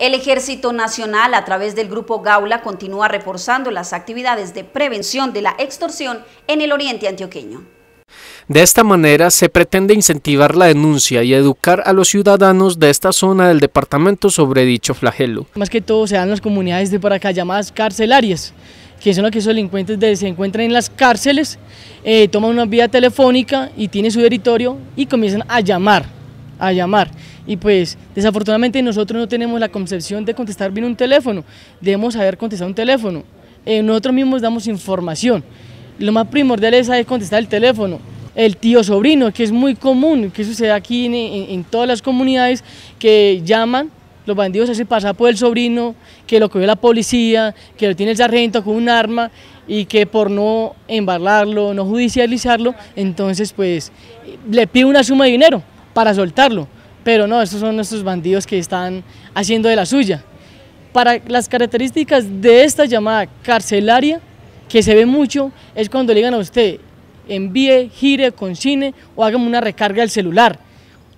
El Ejército Nacional, a través del Grupo Gaula, continúa reforzando las actividades de prevención de la extorsión en el oriente antioqueño. De esta manera se pretende incentivar la denuncia y educar a los ciudadanos de esta zona del departamento sobre dicho flagelo. Más que todo se dan las comunidades de por acá llamadas carcelarias, que son las que esos delincuentes de, se encuentran en las cárceles, eh, toman una vía telefónica y tienen su territorio y comienzan a llamar a llamar. Y pues desafortunadamente nosotros no tenemos la concepción de contestar bien un teléfono, debemos saber contestar un teléfono. Eh, nosotros mismos damos información. Lo más primordial es saber contestar el teléfono. El tío sobrino, que es muy común, que sucede aquí en, todas las comunidades, que llaman los bandidos hacen pasar por el sobrino, que lo cogió la policía, que lo tiene el sargento con un arma y que por no embarlarlo, no judicializarlo, entonces pues le pide una suma de dinero para soltarlo. Pero no, estos son nuestros bandidos que están haciendo de la suya. Para las características de esta llamada carcelaria, que se ve mucho, es cuando le digan a usted, envíe, gire, consigne o hágame una recarga del celular.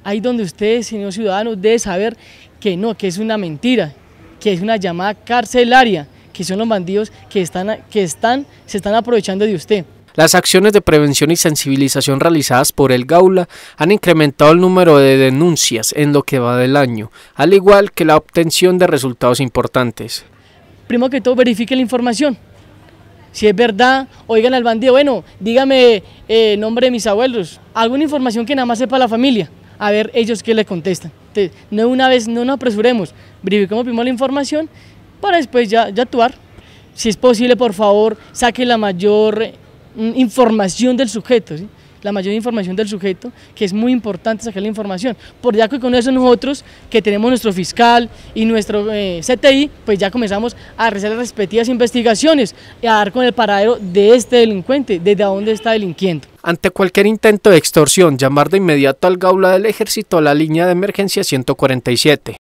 Ahí donde usted, señor ciudadano, debe saber que no, que es una mentira, que es una llamada carcelaria, que son los bandidos que, están, que están, se están aprovechando de usted. Las acciones de prevención y sensibilización realizadas por el Gaula han incrementado el número de denuncias en lo que va del año, al igual que la obtención de resultados importantes. Primero que todo, verifique la información. Si es verdad, oigan al bandido, bueno, dígame eh, nombre de mis abuelos, alguna información que nada más sepa la familia, a ver ellos qué le contestan. Entonces, no una vez, no nos apresuremos, verifiquemos primero la información para después ya, ya actuar si es posible, por favor, saque la mayor información del sujeto, la mayor información del sujeto, que es muy importante sacar la información. Por ya que con eso nosotros, que tenemos nuestro fiscal y nuestro eh, CTI, pues ya comenzamos a hacer las respectivas investigaciones y a dar con el paradero de este delincuente, desde dónde está delinquiendo. Ante cualquier intento de extorsión, llamar de inmediato al gaula del ejército a la línea de emergencia 147.